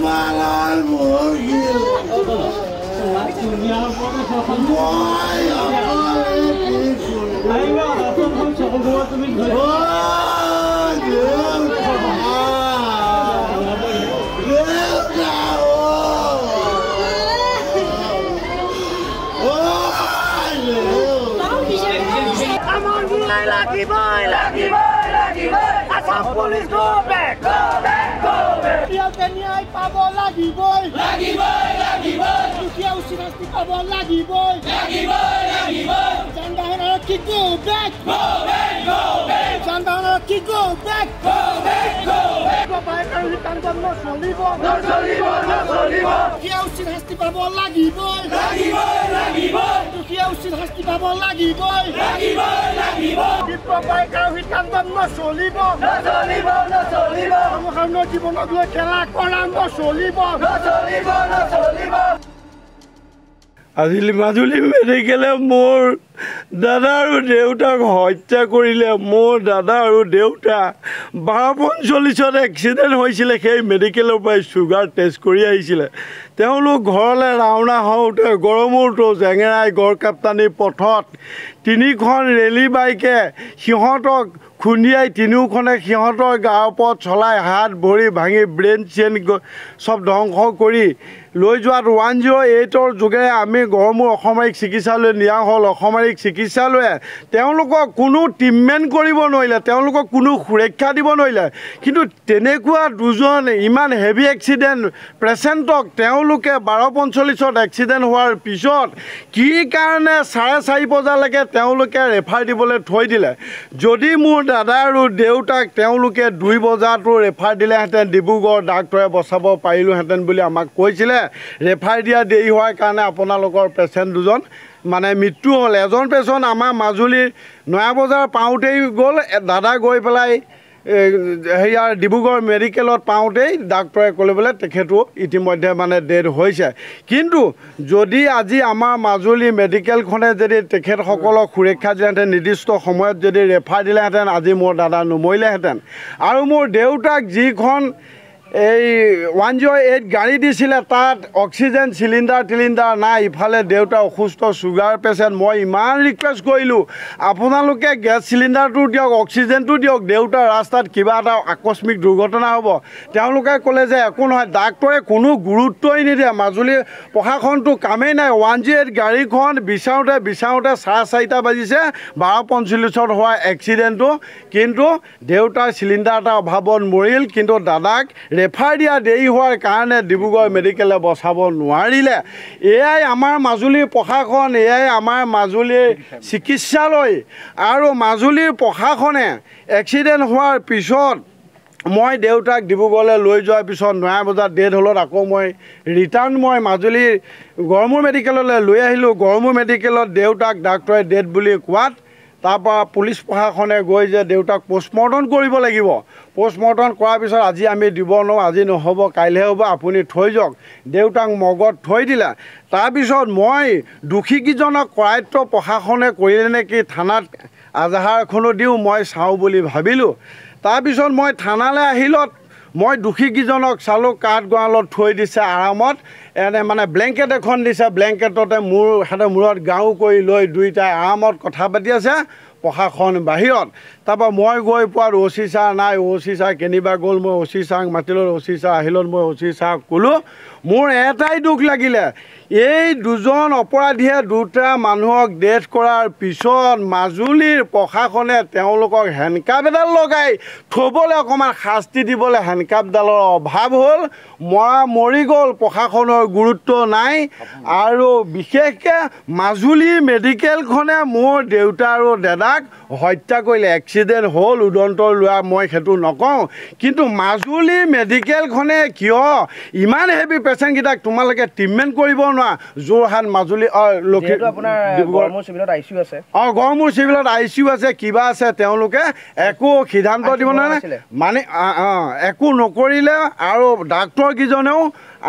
Malal Murgil. Why are you people? Lucky boy, lucky boy, lucky boy! I saw police go back, go back! κόβε. Ποια ταινία η παβολά γιβόη. Λάγι βόη, λάγι βόη. Του χιέου συναστή παβολά γιβόη. Λάγι βόη, λάγι βόη. Σαν τα ροκι κόβε. Κόβε, κόβε. Σαν τα ροκι κόβε. Κόβε, κόβε. Κόπα έκανε ήταν τον νόσο λίγο. Νόσο λίγο, νόσο λίγο. Χιέου συναστή παβολά γιβόη. Λάγι βόη, λάγι βόη. উচিত শাস্তি পাব লাগিব জীৱনত খেলা কৰা নচলিব নচলিব নচলিব আজিলি মাজুলী মেডিকেলে মোৰ দাদা আৰু দেউতাক হত্যা কৰিলে মোৰ দাদা আৰু দেউতা বাৰপন চল্লিছত এক্সিডেণ্ট হৈছিলে সেই মেডিকেলৰ পৰাই চুগাৰ টেষ্ট কৰি আহিছিলে তেওঁলোক ঘৰলৈ ৰাওনা হওঁতে গড়মূৰটো জেঙেৰাই গড়কাপ্তানি পথত তিনিখন ৰেলী বাইকে সিহঁতক খুন্দিয়াই তিনিওখনে সিহঁতৰ গাৰ ওপৰত চলাই হাত ভৰি ভাঙি ব্ৰেইন চেইন চব ধ্বংস কৰি লৈ যোৱাত ওৱান জিৰ' এইটৰ যোগেৰে আমি গড়মূৰ অসামৰিক চিকিৎসালয়লৈ নিয়া হ'ল অসামৰিক চিকিৎসালয়ে তেওঁলোকক কোনো ট্ৰিটমেণ্ট কৰিব নোৱাৰিলে তেওঁলোকক কোনো সুৰক্ষা দিব নোৱাৰিলে কিন্তু তেনেকুৱা দুজন ইমান হেভি এক্সিডেণ্ট পেচেণ্টক তেওঁলোকে বাৰ পঞ্চল্লিছত এক্সিডেণ্ট হোৱাৰ পিছত কি কাৰণে চাৰে চাৰি বজালৈকে তেওঁলোকে ৰেফাৰ দিবলৈ থৈ দিলে যদি মোৰ দাদা আৰু দেউতাক তেওঁলোকে দুই বজাতো ৰেফাৰ দিলেহেঁতেন ডিব্ৰুগড় ডাক্তৰে বচাব পাৰিলোহেঁতেন বুলি আমাক কৈছিলে ৰেফাৰ দিয়া দেৰি হোৱাৰ কাৰণে আপোনালোকৰ পেচেণ্ট দুজন মানে মৃত্যু হ'ল এজন পেচেণ্ট আমাৰ মাজুলীৰ নয়া বজাৰ পাওঁতেই গ'ল দাদা গৈ পেলাই হেৰিয়াৰ ডিব্ৰুগড় মেডিকেলত পাওঁতেই ডাক্তৰে ক'লে বোলে তেখেতো ইতিমধ্যে মানে ডেড হৈছে কিন্তু যদি আজি আমাৰ মাজুলী মেডিকেলখনে যদি তেখেতসকলক সুৰক্ষা দিলেহেঁতেন নিৰ্দিষ্ট সময়ত যদি ৰেফাৰ দিলেহেঁতেন আজি মোৰ দাদা নুমৰিলেহেঁতেন আৰু মোৰ দেউতাক যিখন এই ওৱান জিৰ' এইট গাড়ী দিছিলে তাত অক্সিজেন চিলিণ্ডাৰ টিলিণ্ডাৰ নাই ইফালে দেউতা অসুস্থ চুগাৰ পেচেণ্ট মই ইমান ৰিকুৱেষ্ট কৰিলোঁ আপোনালোকে গেছ চিলিণ্ডাৰটো দিয়ক অক্সিজেনটো দিয়ক দেউতাৰ ৰাস্তাত কিবা এটা আকস্মিক দুৰ্ঘটনা হ'ব তেওঁলোকে ক'লে যে একো নহয় ডাক্তৰে কোনো গুৰুত্বই নিদিয়ে মাজুলী প্ৰশাসনটো কামেই নাই ওৱান জিৰ' এইট গাড়ীখন বিচাৰোঁতে বিচাৰোঁতে চাৰে চাৰিটা বাজিছে বাৰ পঞ্চল্লিছত হোৱা এক্সিডেণ্টটো কিন্তু দেউতাৰ চিলিণ্ডাৰ এটা অভাৱত মৰিল কিন্তু দাদাক ৰেফাৰ দিয়া দেৰি হোৱাৰ কাৰণে ডিব্ৰুগড় মেডিকেলে বচাব নোৱাৰিলে এয়াই আমাৰ মাজুলীৰ প্ৰশাসন এয়াই আমাৰ মাজুলীৰ চিকিৎসালয় আৰু মাজুলীৰ প্ৰশাসনে এক্সিডেণ্ট হোৱাৰ পিছত মই দেউতাক ডিব্ৰুগড়লৈ লৈ যোৱাৰ পিছত নয়া বজাত ডেট হ'লত আকৌ মই ৰিটাৰ্ণ মই মাজুলীৰ গড়মূৰ মেডিকেললৈ লৈ আহিলোঁ গড়মূৰ মেডিকেলত দেউতাক ডাক্তৰে ডেট বুলি কোৱাত তাৰপৰা পুলিচ প্ৰশাসনে গৈ যে দেউতাক পষ্টমৰ্টম কৰিব লাগিব পষ্টমৰ্টম কৰাৰ পিছত আজি আমি দিব নোৱাৰোঁ আজি নহ'ব কাইলৈহে হ'ব আপুনি থৈ যাওক দেউতাক মগত থৈ দিলে তাৰপিছত মই দোষীকেইজনক কৰায়ত্ব প্ৰশাসনে কৰিলে নেকি থানাত এজাহাৰ এখনো দিওঁ মই চাওঁ বুলি ভাবিলোঁ তাৰপিছত মই থানালৈ আহিলত মই দোষীকেইজনক চালোঁ কাঠ গঁৰালত থৈ দিছে আৰামত এনে মানে ব্লেংকেট এখন দিছে ব্লেংকেটতে মোৰ সিহঁতে মূৰত গাৰু কৰি লৈ দুয়োটাই আৰামত কথা পাতি আছে প্ৰশাসন বাহিৰত তাৰপৰা মই গৈ পোৱাত অ' চি ছাৰ নাই অ' চি ছাৰ কেনিবা গ'ল মই অ' চি ছাৰক মাতিলোঁ অ' চি ছাৰ আহিলত মই অ' চি ছাৰক ক'লোঁ মোৰ এটাই দুখ লাগিলে এই দুজন অপৰাধীয়ে দুটা মানুহক ডেথ কৰাৰ পিছত মাজুলীৰ প্ৰশাসনে তেওঁলোকক হেণ্ডকাপ এডাল লগাই থ'বলৈ অকণমান শাস্তি দিবলৈ হেণ্ডকাপডালৰ অভাৱ হ'ল মৰা মৰি গ'ল প্ৰশাসনৰ গুৰুত্ব নাই আৰু বিশেষকৈ মাজুলী মেডিকেলখনে মোৰ দেউতা আৰু দাদা ল'ৰাক হত্যা কৰিলে এক্সিডেণ্ট হ'ল উদন্ত লোৱা মই সেইটো নকওঁ কিন্তু মাজুলী মেডিকেলখনে কিয় ইমান হেভি পেচেণ্টকেইটাক তোমালোকে ট্ৰিটমেণ্ট কৰিব নোৱাৰা যোৰহাট মাজুলী আপোনাৰ অঁ গড়মূৰ চিভিলত আই চি ইউ আছে কিবা আছে তেওঁলোকে একো সিদ্ধান্ত দিব নোৱাৰে মানে অঁ একো নকৰিলে আৰু ডাক্তৰকেইজনেও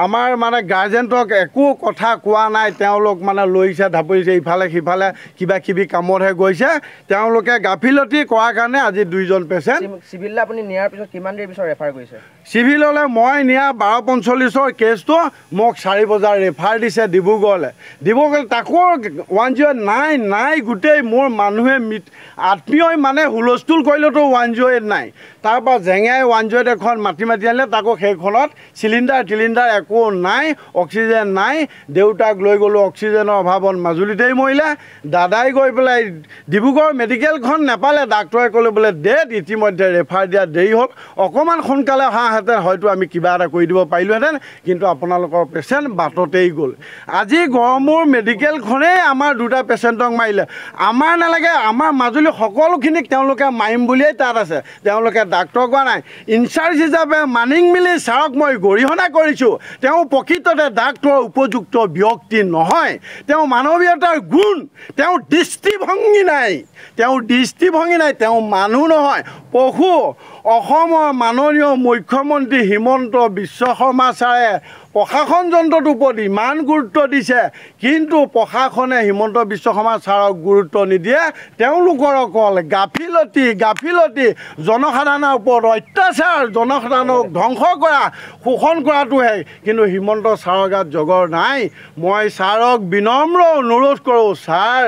আমাৰ মানে গাৰ্জেণ্টক একো কথা কোৱা নাই তেওঁলোক মানে লৈছে ঢাপৰিছে ইফালে সিফালে কিবা কিবি কামতহে গৈছে তেওঁলোকে গাফিলতি কৰাৰ কাৰণে আজি দুইজন পেচেণ্ট চিভিললৈ আপুনি নিয়াৰ পিছত কিমান দেৰি পিছত ৰেফাৰ কৰিছে চিভিললে মই নিয়া বাৰ পঞ্চল্লিছৰ কেছটো মোক চাৰি বজাৰ ৰেফাৰ দিছে ডিব্ৰুগড়লৈ ডিব্ৰুগড় তাকো ওৱান জিৰ' এইট নাই নাই গোটেই মোৰ মানুহে আত্মীয়ই মানে হুলস্থুল কৰিলেতো ওৱান জিৰ' এইট নাই তাৰপৰা জেঙাই ওৱান জিৰ' এইট এখন মাতি মাতি আনিলে তাকো সেইখনত চিলিণ্ডাৰ টিলিণ্ডাৰ একো নাই অক্সিজেন নাই দেউতাক লৈ গ'লোঁ অক্সিজেনৰ অভাৱত মাজুলীতেই মৰিলে দাদাই গৈ পেলাই ডিব্ৰুগড় মেডিকেলখন নেপালে ডাক্তৰে ক'লে বোলে ডেট ইতিমধ্যে ৰেফাৰ দিয়া দেৰি হ'ল অকণমান সোনকালে হাঁহ পৰাহেঁতেন হয়তো আমি কিবা এটা কৰি দিব পাৰিলোহেঁতেন কিন্তু আপোনালোকৰ পেচেণ্ট বাটতেই গ'ল আজি গড়মূৰ মেডিকেলখনেই আমাৰ দুটা পেচেণ্টক মাৰিলে আমাৰ নালাগে আমাৰ মাজুলী সকলোখিনিক তেওঁলোকে মাৰিম বুলিয়েই তাত আছে তেওঁলোকে ডাক্তৰ কোৱা নাই ইনচাৰ্জ হিচাপে মানিং মিলি ছাৰক মই গৰিহণা কৰিছোঁ তেওঁ প্ৰকৃততে ডাক্তৰ উপযুক্ত ব্যক্তি নহয় তেওঁ মানৱীয়তাৰ গুণ তেওঁ দৃষ্টিভংগী নাই তেওঁ দৃষ্টিভংগী নাই তেওঁ মানুহ নহয় পশু অসমৰ মাননীয় মুখ্যমন্ত্ৰী মুখ্যমন্ত্ৰী হিমন্ত বিশ্ব শৰ্মা ছাৰে প্ৰশাসন যন্ত্ৰটোৰ ওপৰত ইমান গুৰুত্ব দিছে কিন্তু প্ৰশাসনে হিমন্ত বিশ্ব শৰ্মা ছাৰক গুৰুত্ব নিদিয়ে তেওঁলোকৰ অকল গাফিলতি গাফিলতি জনসাধাৰণৰ ওপৰত অত্যাচাৰ জনসাধাৰণক ধ্বংস কৰা শোষণ কৰাটোহে কিন্তু হিমন্ত ছাৰৰ গাত জগৰ নাই মই ছাৰক বিনম্ৰ অনুৰোধ কৰোঁ ছাৰ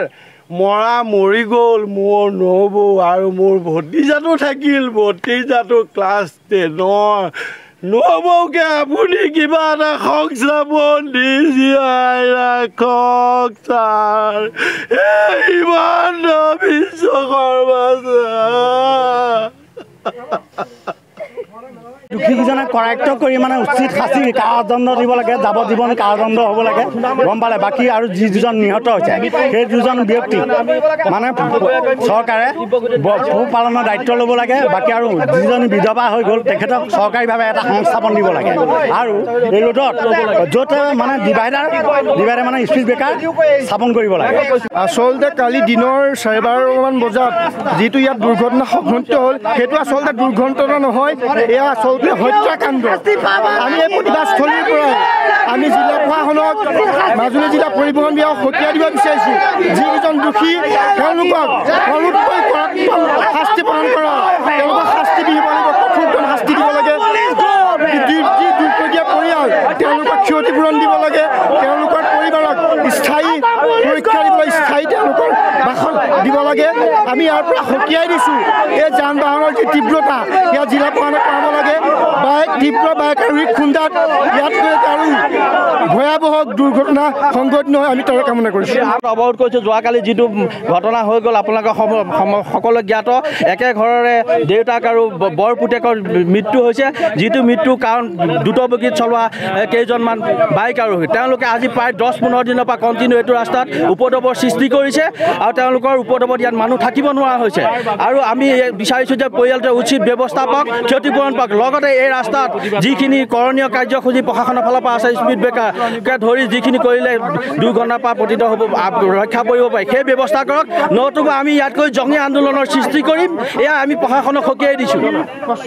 মৰা মৰি গ'ল মোৰ নবৌ আৰু মোৰ ভতিজাটো থাকিল ভতিজাটো ক্লাছ টেনৰ নবৌকে আপুনি কিবা এটা সংস্থাপন দি জীয়াই ৰাখক ছাৰ এই ইমান বিশ্বকৰ্মা দোষীকেইজনক কৰায়ত্ব কৰি মানে উচিত শাস্তি কাৰদণ্ড দিব লাগে যাৱজীৱন কাৰদণ্ড হ'ব লাগে গম পালে বাকী আৰু যি দুজন নিহত হৈছে সেই দুজন ব্যক্তি মানে চৰকাৰে পশুপালনৰ দায়িত্ব ল'ব লাগে বাকী আৰু যিজনী বিধৱা হৈ গ'ল তেখেতক চৰকাৰীভাৱে এটা সংস্থাপন দিব লাগে আৰু এই ৰোডত য'ত মানে ডিভাইডাৰ ডিভাইডাৰ মানে স্পীড ব্ৰেকাৰ স্থাপন কৰিব লাগে আচলতে কালি দিনৰ চাৰে বাৰমান বজাত যিটো ইয়াত দুৰ্ঘটনা সংঘটিত হ'ল সেইটো আচলতে দুৰ্ঘটনা নহয় এয়া আচলতে কৰোঁতে হত্যাকাণ্ড আমি এই প্ৰতিবাদস্থলীৰ পৰা আমি জিলা প্ৰশাসনক মাজুলী জিলা পৰিবহণ বিভাগক সকীয়া দিব বিচাৰিছোঁ যিকেইজন দোষী তেওঁলোকক বাসন দিব লাগে আমি ইয়াৰ পৰা সকিয়াই দিছোঁ এই যান বাহনৰ যি তীব্ৰতা ইয়াত জিলা প্ৰশাসনে পাব লাগে বাইক তীব্ৰ বাইক আৰু খুন্দাত ইয়াতকৈ আৰু ভয়াৱহ দুৰ্ঘটনা সংঘটিত হয় আমি তাৰে কামনা কৰিছোঁ অৱৰোধ কৰিছোঁ যোৱাকালি যিটো ঘটনা হৈ গ'ল আপোনালোকে সকলো জ্ঞাত একে ঘৰৰে দেউতাক আৰু বৰ পুতেকৰ মৃত্যু হৈছে যিটো মৃত্যু কাৰণ দ্ৰুতবেগীত চলোৱা কেইজনমান বাইক আৰোহী তেওঁলোকে আজি প্ৰায় দহ পোন্ধৰ দিনৰ পৰা কণ্টিনিউ এইটো ৰাস্তাত উপদ্ৰৱৰ সৃষ্টি কৰিছে আৰু তেওঁলোকৰ উপদ্ৰৱত ইয়াত মানুহ থাকিব নোৱাৰা হৈছে আৰু আমি বিচাৰিছোঁ যে পৰিয়ালটোৱে উচিত ব্যৱস্থা পাওক ক্ষতিপূৰণ পাওক লগতে এই ৰাস্তাত যিখিনি কৰণীয় কাৰ্যসূচী প্ৰশাসনৰ ফালৰ পৰা আছে স্পীড ব্ৰেকাৰকে ধৰি যিখিনি কৰিলে দুৰ্ঘটনাৰ পৰা পতিত হ'ব ৰক্ষা পৰিব পাৰি সেই ব্যৱস্থা কৰক নতুবা আমি ইয়াতকৈ জঙীয়া আন্দোলনৰ সৃষ্টি কৰিম এয়া আমি প্ৰশাসনক সকীয়াই দিছোঁ